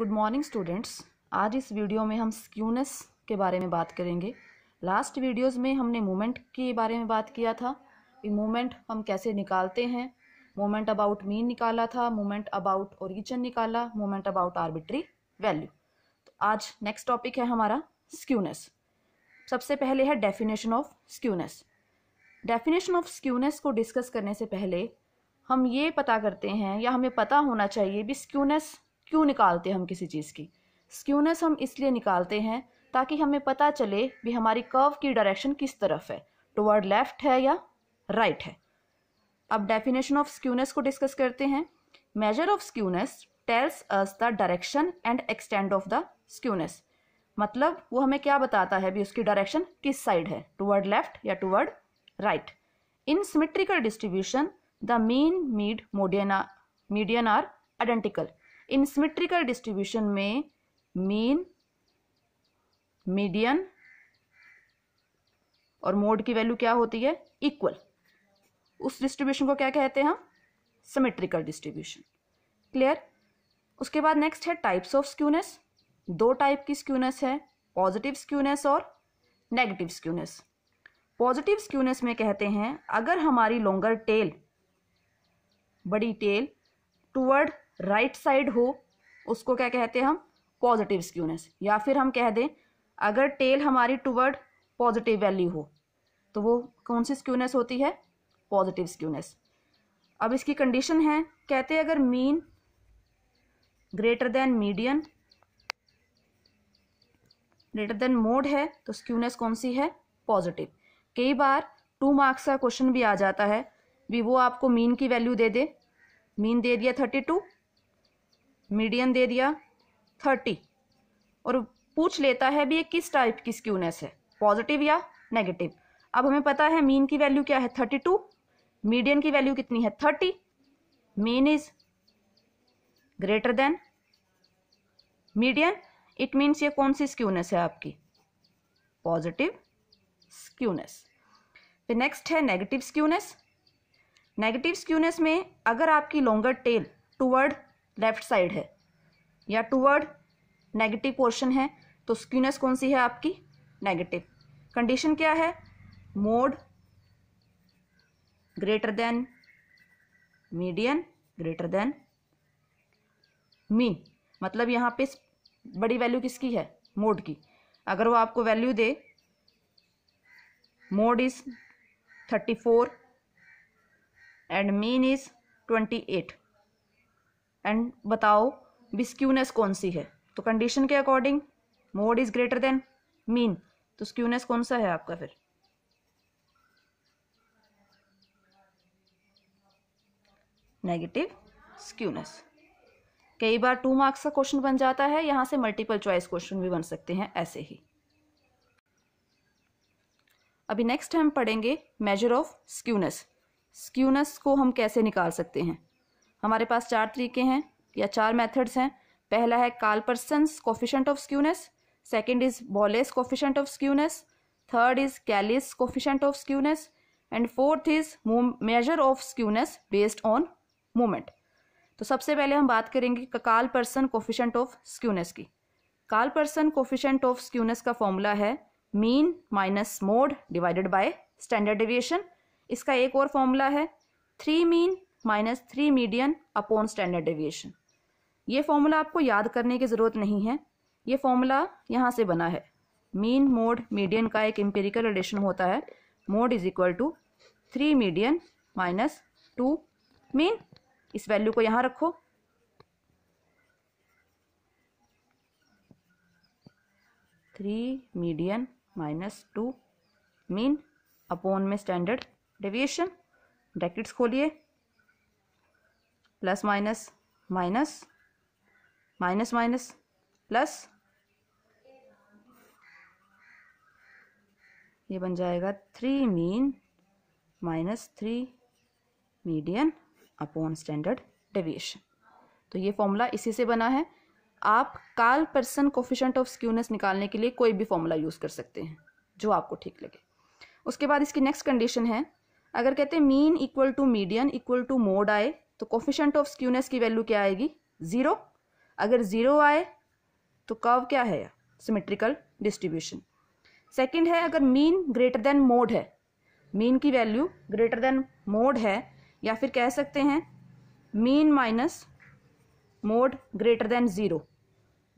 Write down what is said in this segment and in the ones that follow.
Good morning students आज इस video में हम स्क्यूनेस के बारे में बात करेंगे लास्ट वीडियोस में हमने मोमेंट के बारे में बात किया था कि मोमेंट हम कैसे निकालते हैं मोमेंट अबाउट मीन निकाला था मोमेंट अबाउट ओरिजिन निकाला मोमेंट अबाउट आर्बिट्री वैल्यू तो आज नेक्स्ट टॉपिक है हमारा स्क्यूनेस सबसे पहले है definition of skewness definition of skewness को डिस्कस करने से पहले हम ये पता करते हैं या हमें पता होना चाहिए भी स्क्यूनेस क्यों निकालते हैं हम किसी चीज़ की स्क्यूनेस हम इसलिए निकालते हैं ताकि हमें पता चले भी हमारी कर्व की डायरेक्शन किस तरफ है टुवर्ड लेफ्ट है या राइट right है अब डेफिनेशन ऑफ स्क्यूनेस को डिस्कस करते हैं measure of skewness tells us the direction and extend of the skewness मतलब वो हमें क्या बताता है भी उसकी डायरेक्शन किस साइड है टुवर्ड लेफ्ट या toward right in symmetrical distribution the mean मीड मोडियना median are identical in symmetrical distribution में मीन मीडियन और मोड की वैल्यू क्या होती है इक्वल उस डिस्ट्रीब्यूशन को क्या कहते हैं हम सिमेट्रिकल डिस्ट्रीब्यूशन क्लियर उसके बाद नेक्स्ट है टाइप्स ऑफ स्क्यूनेस दो टाइप की स्क्यूनेस है पॉजिटिव स्क्यूनेस और नेगेटिव स्क्यूनेस पॉजिटिव स्क्यूनेस में कहते हैं अगर हमारी लोंगर टेल बड़ी tail toward right right side हो उसको क्या कहते हैं हम पॉजिटिव स्क्यूनेस या फिर हम कह दें अगर टेल हमारी टूवर्ड पॉजिटिव वैल्यू हो तो वो कौन सी स्क्यूनेस होती है पॉजिटिव स्क्यूनेस अब इसकी कंडीशन है कहते हैं अगर mean greater than median greater than mode है तो स्क्यूनेस कौन सी है पॉजिटिव कई बार टू मार्क्स का क्वेश्चन भी आ जाता है भी वो आपको मीन की value they they mean they दिया थर्टी टू मीडियन दे दिया थर्टी और पूछ लेता है भी ये किस टाइप की स्क्यूनेस है पॉजिटिव या नेगेटिव अब हमें पता है मीन की वैल्यू क्या है थर्टी टू मीडियन की वैल्यू कितनी है thirty mean is greater than median it means ये कौन सी स्क्यूनेस है आपकी पॉजिटिव स्क्यूनेस फिर नेक्स्ट है नेगेटिव स्क्यूनेस नेगेटिव स्क्यूनेस में अगर आपकी longer tail toward left side है या टूवर्ड नेगेटिव पोर्शन है तो स्क्यूनेस कौन सी है आपकी नेगेटिव कंडीशन क्या है mode greater than median greater than mean मतलब यहाँ पे बड़ी वैल्यू किसकी है मोड की अगर वो आपको वैल्यू दे mode is thirty four and mean is twenty eight and बताओ भी कौन सी है तो कंडीशन के according mode is greater than mean तो स्क्यूनेस कौन सा है आपका फिर नेगेटिव स्क्यूनेस कई बार टू मार्क्स का क्वेश्चन बन जाता है यहाँ से मल्टीपल चॉइस क्वेश्चन भी बन सकते हैं ऐसे ही अभी नेक्स्ट हम पढ़ेंगे मेजर ऑफ स्क्यूनेस स्क्यूनेस को हम कैसे निकाल सकते हैं हमारे पास चार तरीके हैं या चार मेथड्स हैं पहला है Karl Pearson's coefficient of skewness second is Bowley's coefficient of skewness third is Kelly's coefficient of skewness and fourth is measure of skewness based on moment तो सबसे पहले हम बात करेंगे काल पर्सन कोफिशेंट ऑफ स्क्यूनेस की Karl Pearson coefficient of skewness का formula है mean minus mode divided by standard deviation इसका एक और फॉर्मूला है three mean minus three median upon standard deviation ये फॉर्मूला आपको याद करने की ज़रूरत नहीं है ये फॉर्मूला यहाँ से बना है मीन मोड मीडियन का एक एम्पेरिकल रिलेशन होता है mode is equal to three median minus two mean इस वैल्यू को यहाँ रखो three median minus two mean upon में स्टैंडर्ड डेविएशन ब्रैकेट्स खोलिए plus minus minus minus minus plus ये बन जाएगा three mean minus three median upon standard deviation तो ये फॉर्मूला इसी से बना है आप काल पर्सन कोफिशेंट ऑफ स्क्यूनेस निकालने के लिए कोई भी फॉर्मूला यूज़ कर सकते हैं जो आपको ठीक लगे उसके बाद इसकी नेक्स्ट कंडीशन है अगर कहते हैं mean equal to median equal to mode आए तो कोफिशेंट ऑफ स्क्यूनेस की वैल्यू क्या आएगी ज़ीरो अगर ज़ीरो आए तो कर्व क्या है सिमेट्रिकल डिस्ट्रीब्यूशन सेकंड है अगर मीन ग्रेटर देन मोड है मीन की वैल्यू ग्रेटर देन मोड है या फिर कह सकते हैं mean minus mode greater than zero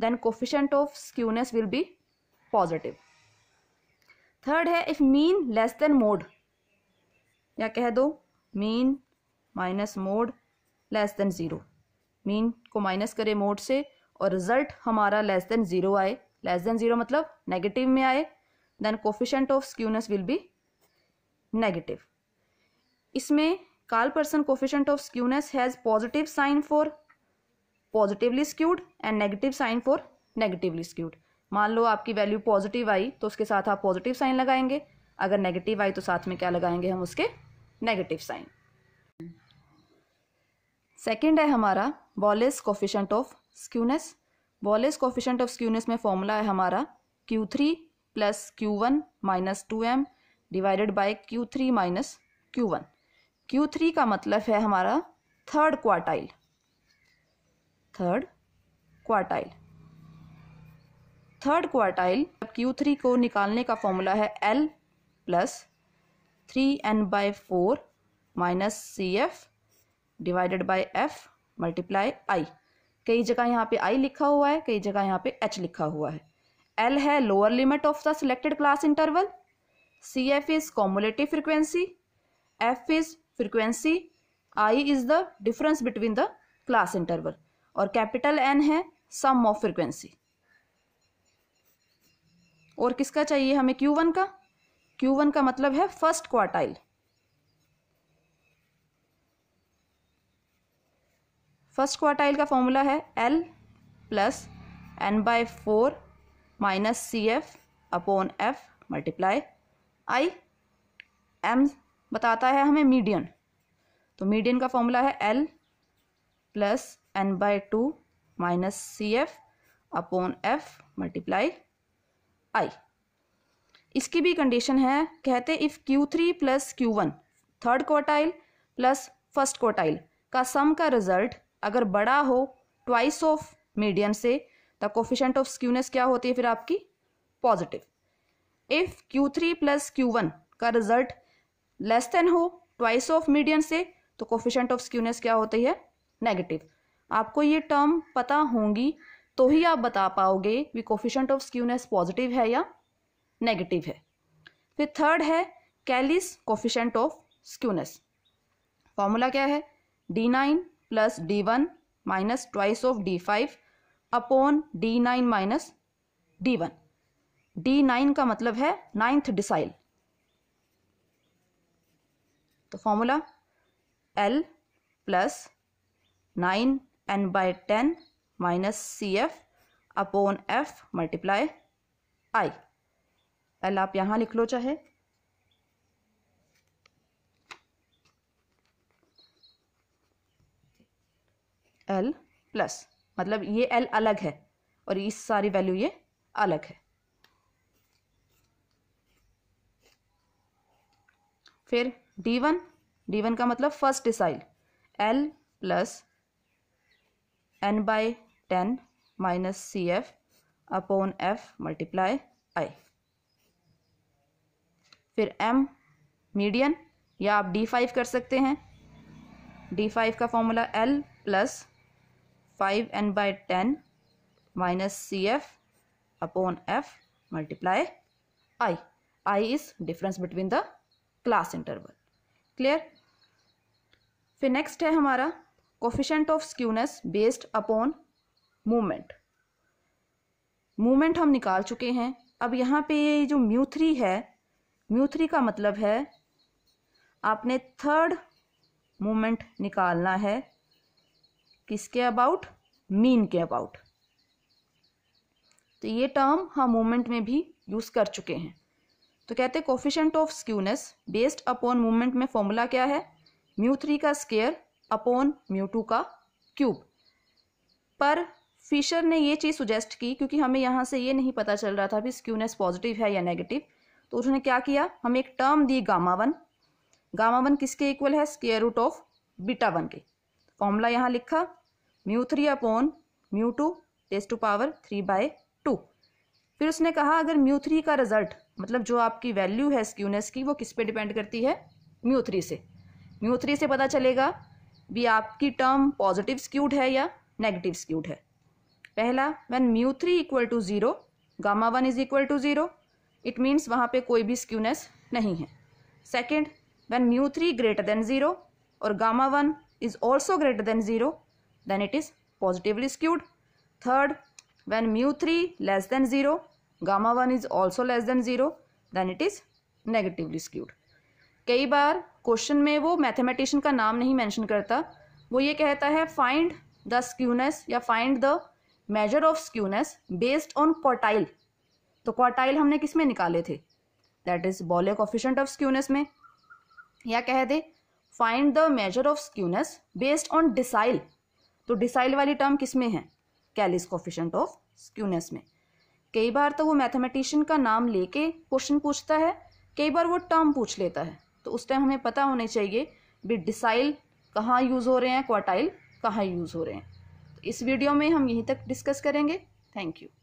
then coefficient of skewness will be positive third है if mean less than mode या कह दो mean minus mode less than zero mean को माइनस करें मोड से और रिजल्ट हमारा लेस देन ज़ीरो आए लेस देन ज़ीरो मतलब नेगेटिव में आए then coefficient of skewness will be negative इसमें Karl Pearson coefficient of skewness has positive sign for positively skewed and negative sign for negatively skewed मान लो आपकी value positive आई तो उसके साथ आप पॉजिटिव साइन लगाएंगे अगर नेगेटिव आई तो साथ में क्या लगाएंगे हम उसके नेगेटिव साइन सेकेंड है हमारा Bowley's coefficient of skewness Bowley's coefficient of skewness में फॉर्मूला है हमारा Q three plus Q one minus two M divided by Q three minus Q one Q three का मतलब है हमारा third quartile third quartile third quartile Q three को निकालने का फॉर्मूला है L plus three N by four minus C F divided by F multiply I कई जगह यहाँ पे आई लिखा हुआ है कई जगह यहाँ पे एच लिखा हुआ है एल है lower limit of the selected class interval C F is cumulative frequency F is frequency I is the difference between the class interval और कैपिटल एन है सम ऑफ फ्रिक्वेंसी और किसका चाहिए हमें क्यू वन का Q one का मतलब है फर्स्ट क्वार्टाइल फर्स्ट क्वार्टाइल का फॉर्मूला है L plus N by four minus C F upon F multiply I M बताता है हमें मीडियन तो मीडियन का फॉर्मूला है L plus N by two minus C F upon F multiply I इसकी भी कंडीशन है कहते if Q three plus Q one third quartile plus first quartile का सम का रिजल्ट अगर बड़ा हो ट्वाइस ऑफ मीडियम से द कोफिशेंट ऑफ स्क्यूनेस क्या होती है फिर आपकी positive if Q three plus Q one का रिजल्ट लेस देन हो ट्वाइस ऑफ मीडियम से तो कोफिशेंट ऑफ स्क्यूनेस क्या होती है नेगेटिव आपको ये टर्म पता होंगी तो ही आप बता पाओगे भी कोफिशेंट ऑफ स्क्यूनेस पॉजिटिव है या नेगेटिव है फिर थर्ड है Kelly's coefficient of skewness formula क्या है D nine plus D one minus twice of D five upon D nine minus D one D nine का मतलब है नाइन्थ डिसाइल तो formula L plus nine N by ten minus C F upon F multiply I L आप यहाँ लिख लो चाहे L plus मतलब ये एल अलग है और इस सारी वैल्यू ये अलग है फिर डी वन डी वन का मतलब first decile L plus N by ten minus C F upon F multiply I फिर एम मीडियन या आप डी फाइव कर सकते हैं डी फाइव का formula L plus five N by ten minus C F upon F multiply I I is difference between the class interval clear फिर next है हमारा coefficient of skewness based upon movement movement हम निकाल चुके हैं अब यहाँ पे ये जो म्यू थ्री है म्यू थ्री का मतलब है आपने थर्ड मूवमेंट निकालना है किसके अबाउट मीन के अबाउट तो ये टर्म हम मूवमेंट में भी यूज कर चुके हैं तो कहते हैं coefficient of skewness based upon movement में फॉर्मूला क्या है म्यू थ्री का स्केयर अपॉन म्यू टू का क्यूब पर फिशर ने ये चीज़ सुजेस्ट की क्योंकि हमें यहाँ से ये नहीं पता चल रहा था कि स्क्यूनेस पॉजिटिव है या नेगेटिव तो उसने क्या किया हमें एक टर्म दी गामा वन गामा वन किसके इक्वल है square root of beta one के फॉर्मूला यहाँ लिखा mu three upon mu two test two power three by two फिर उसने कहा अगर म्यू थ्री का रिजल्ट मतलब जो आपकी वैल्यू है स्क्यूनेस की वो किस पे डिपेंड करती है म्यू थ्री से म्यू थ्री से पता चलेगा भी आपकी टर्म पॉजिटिव स्क्यूड है या नेगेटिव स्क्यूड है पहला when mu three equal to zero gamma one is equal to zero it means वहाँ पे कोई भी स्क्यूनेस नहीं है second when mu three greater than zero और gamma one is also greater than 0 then it is positively skewed. Third, when mu 3 less than 0 gamma 1 is also less than 0 then it is negatively skewed. कई बार question में वो mathematician का नाम नहीं mention करता वो ये कहता है फाइंड द स्क्यूनेस या find the measure of skewness based on quartile तो क्वार्टाइल हमने किस में निकाले थे that is Bowley coefficient of skewness में या कह दे find the measure of skewness based on decile तो डिसाइल वाली टर्म किस में है कैलिस कोफिशेंट ऑफ स्क्यूनेस में कई बार तो वो मैथमेटिशियन का नाम लेके क्वेश्चन पूछता है कई बार वो टर्म पूछ लेता है तो उस टाइम हमें पता होने चाहिए भी डिसाइल कहाँ यूज़ हो रहे हैं क्वाटाइल कहाँ यूज़ हो रहे हैं तो इस वीडियो में हम यहीं तक डिस्कस करेंगे थैंक यू